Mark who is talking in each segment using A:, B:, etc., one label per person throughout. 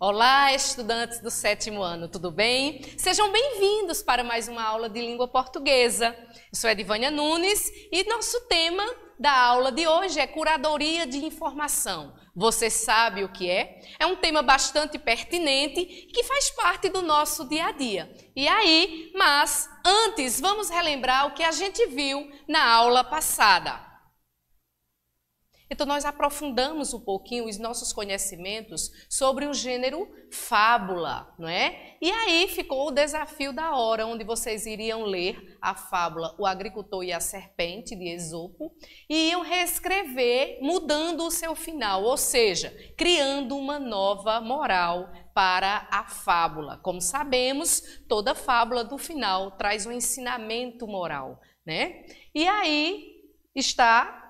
A: Olá, estudantes do sétimo ano, tudo bem? Sejam bem-vindos para mais uma aula de língua portuguesa. Eu sou Edivânia Nunes e nosso tema da aula de hoje é curadoria de informação. Você sabe o que é? É um tema bastante pertinente que faz parte do nosso dia a dia. E aí, mas antes, vamos relembrar o que a gente viu na aula passada. Então, nós aprofundamos um pouquinho os nossos conhecimentos sobre o gênero fábula, não é? E aí ficou o desafio da hora, onde vocês iriam ler a fábula O Agricultor e a Serpente, de Esopo, e iam reescrever, mudando o seu final, ou seja, criando uma nova moral para a fábula. Como sabemos, toda fábula do final traz um ensinamento moral, né? E aí está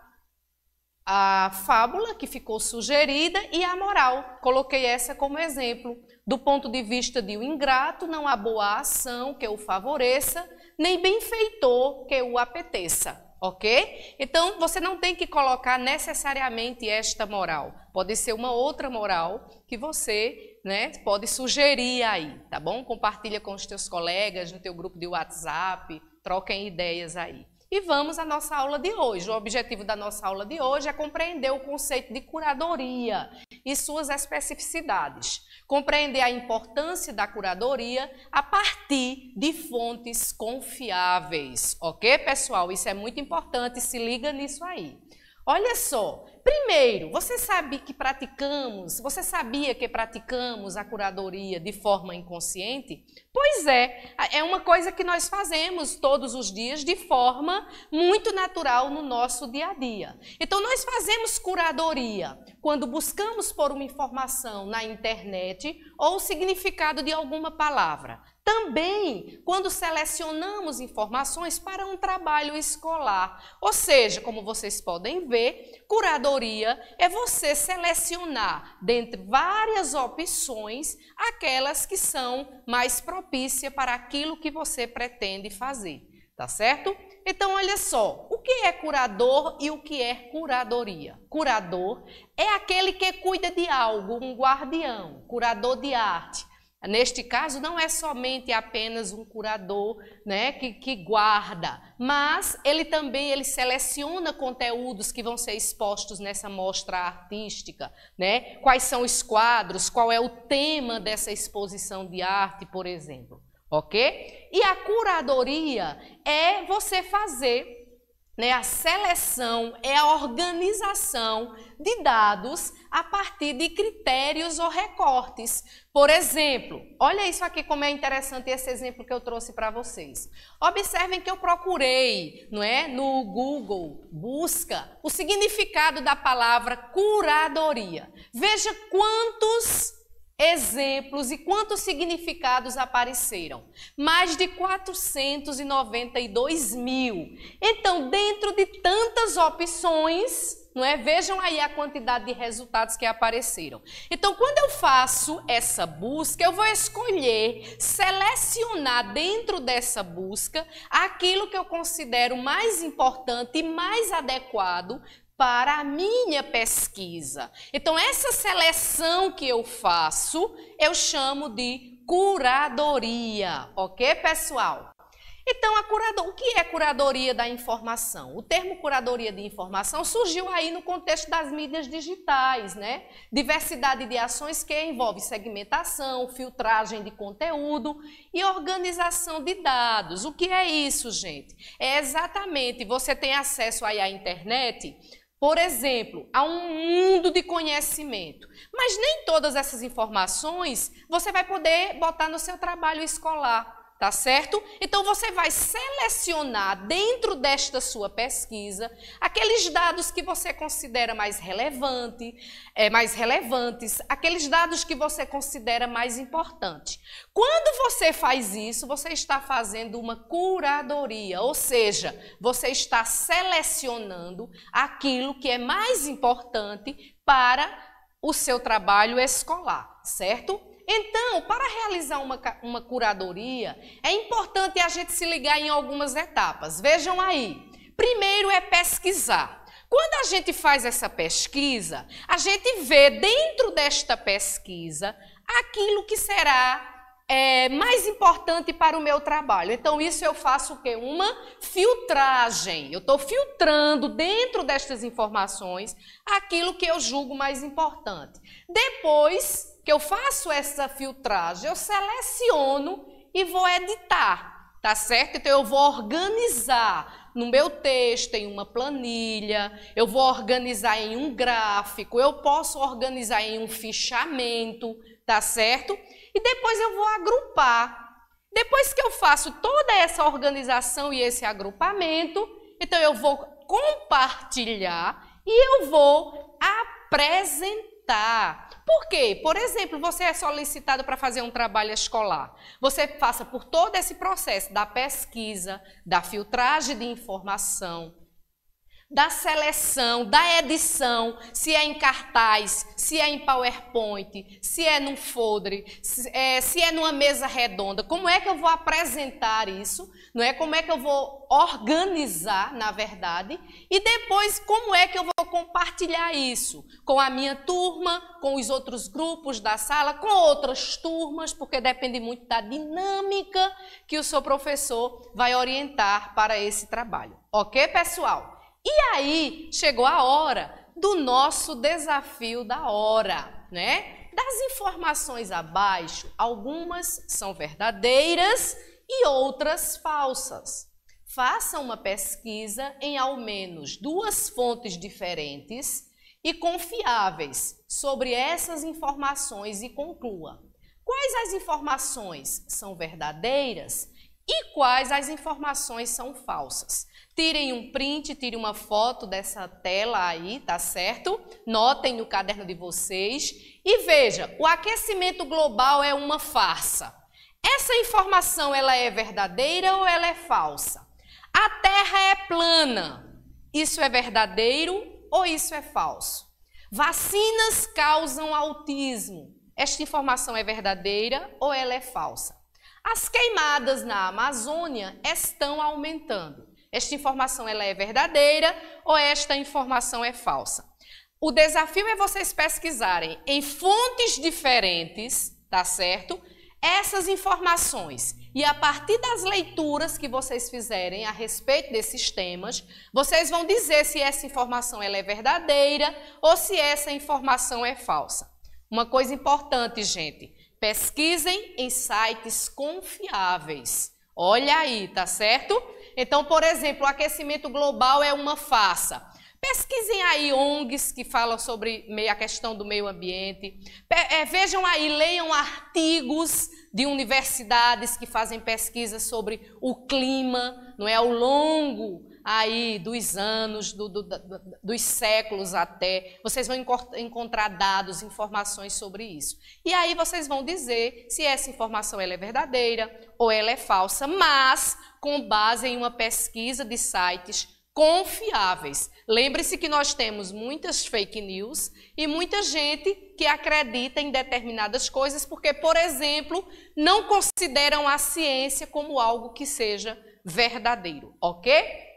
A: a fábula que ficou sugerida e a moral. Coloquei essa como exemplo. Do ponto de vista de um ingrato, não há boa ação que o favoreça, nem benfeitor que o apeteça, ok? Então, você não tem que colocar necessariamente esta moral. Pode ser uma outra moral que você né, pode sugerir aí, tá bom? Compartilha com os teus colegas no teu grupo de WhatsApp, troquem ideias aí. E vamos à nossa aula de hoje. O objetivo da nossa aula de hoje é compreender o conceito de curadoria e suas especificidades. Compreender a importância da curadoria a partir de fontes confiáveis, ok, pessoal? Isso é muito importante, se liga nisso aí. Olha só, primeiro, você sabe que praticamos, você sabia que praticamos a curadoria de forma inconsciente? Pois é, é uma coisa que nós fazemos todos os dias de forma muito natural no nosso dia a dia. Então nós fazemos curadoria quando buscamos por uma informação na internet ou o significado de alguma palavra. Também quando selecionamos informações para um trabalho escolar. Ou seja, como vocês podem ver, curadoria é você selecionar dentre várias opções aquelas que são mais propícias para aquilo que você pretende fazer. Tá certo? Então, olha só, o que é curador e o que é curadoria? Curador é aquele que cuida de algo, um guardião, curador de arte Neste caso, não é somente apenas um curador né, que, que, guarda, mas ele também ele seleciona conteúdos que vão ser expostos nessa mostra artística. Né? Quais são os quadros, qual é o tema dessa exposição de arte, por exemplo. Ok? E a curadoria é você fazer né? A seleção é a organização de dados a partir de critérios ou recortes. Por exemplo, olha isso aqui como é interessante esse exemplo que eu trouxe para vocês. Observem que eu procurei, não é, no Google busca o significado da palavra curadoria. Veja quantos exemplos e quantos significados apareceram? Mais de 492 mil. Então, dentro de tantas opções, não é? Vejam aí a quantidade de resultados que apareceram. Então, quando eu faço essa busca, eu vou escolher, selecionar dentro dessa busca aquilo que eu considero mais importante e mais adequado para a minha pesquisa. Então, essa seleção que eu faço, eu chamo de curadoria, ok, pessoal? Então, a curador... o que é curadoria da informação? O termo curadoria de informação surgiu aí no contexto das mídias digitais, né? Diversidade de ações que envolve segmentação, filtragem de conteúdo e organização de dados. O que é isso, gente? É exatamente, você tem acesso aí à internet, por exemplo, há um mundo de conhecimento. Mas nem todas essas informações você vai poder botar no seu trabalho escolar tá certo? Então você vai selecionar dentro desta sua pesquisa aqueles dados que você considera mais relevante, é, mais relevantes, aqueles dados que você considera mais importante. Quando você faz isso, você está fazendo uma curadoria, ou seja, você está selecionando aquilo que é mais importante para o seu trabalho escolar, certo? Então, para realizar uma, uma curadoria, é importante a gente se ligar em algumas etapas. Vejam aí. Primeiro é pesquisar. Quando a gente faz essa pesquisa, a gente vê dentro desta pesquisa aquilo que será é, mais importante para o meu trabalho. Então, isso eu faço o quê? Uma filtragem. Eu estou filtrando dentro destas informações aquilo que eu julgo mais importante. Depois, que eu faço essa filtragem, eu seleciono e vou editar, tá certo? Então eu vou organizar no meu texto, em uma planilha, eu vou organizar em um gráfico, eu posso organizar em um fichamento, tá certo? E depois eu vou agrupar. Depois que eu faço toda essa organização e esse agrupamento, então eu vou compartilhar e eu vou apresentar solicitar. Por quê? Por exemplo, você é solicitado para fazer um trabalho escolar. Você passa por todo esse processo da pesquisa, da filtragem de informação, da seleção, da edição, se é em cartaz, se é em PowerPoint, se é num foldre, se é, se é numa mesa redonda. Como é que eu vou apresentar isso? Não é como é que eu vou organizar, na verdade? E depois como é que eu vou compartilhar isso com a minha turma, com os outros grupos da sala, com outras turmas, porque depende muito da dinâmica que o seu professor vai orientar para esse trabalho. OK, pessoal? E aí chegou a hora do nosso desafio da hora, né? Das informações abaixo, algumas são verdadeiras e outras falsas. Faça uma pesquisa em ao menos duas fontes diferentes e confiáveis sobre essas informações e conclua. Quais as informações são verdadeiras e quais as informações são falsas. Tirem um print, tirem uma foto dessa tela aí, tá certo? Notem no caderno de vocês e veja, o aquecimento global é uma farsa. Essa informação ela é verdadeira ou ela é falsa? A Terra é plana. Isso é verdadeiro ou isso é falso? Vacinas causam autismo. Esta informação é verdadeira ou ela é falsa? As queimadas na Amazônia estão aumentando. Esta informação ela é verdadeira ou esta informação é falsa? O desafio é vocês pesquisarem em fontes diferentes, tá certo? Essas informações. E a partir das leituras que vocês fizerem a respeito desses temas, vocês vão dizer se essa informação ela é verdadeira ou se essa informação é falsa. Uma coisa importante, gente, Pesquisem em sites confiáveis. Olha aí, tá certo? Então, por exemplo, o aquecimento global é uma farsa. Pesquisem aí ONGs que falam sobre a questão do meio ambiente. Eh, vejam aí, leiam artigos de universidades que fazem pesquisas sobre o clima, não é? Ao longo aí dos anos, do, do, do, dos séculos até, vocês vão encontrar dados, informações sobre isso. E aí vocês vão dizer se essa informação é verdadeira ou ela é falsa, mas com base em uma pesquisa de sites confiáveis. Lembre-se que nós temos muitas fake news e muita gente que acredita em determinadas coisas porque, por exemplo, não consideram a ciência como algo que seja verdadeiro, ok?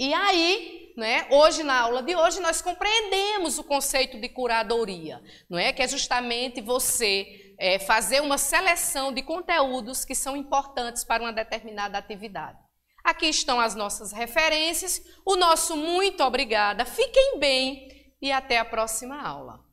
A: E aí, né, hoje na aula de hoje nós compreendemos o conceito de curadoria, não é? Que é justamente você é, fazer uma seleção de conteúdos que são importantes para uma determinada atividade. Aqui estão as nossas referências. O nosso muito obrigada. Fiquem bem e até a próxima aula.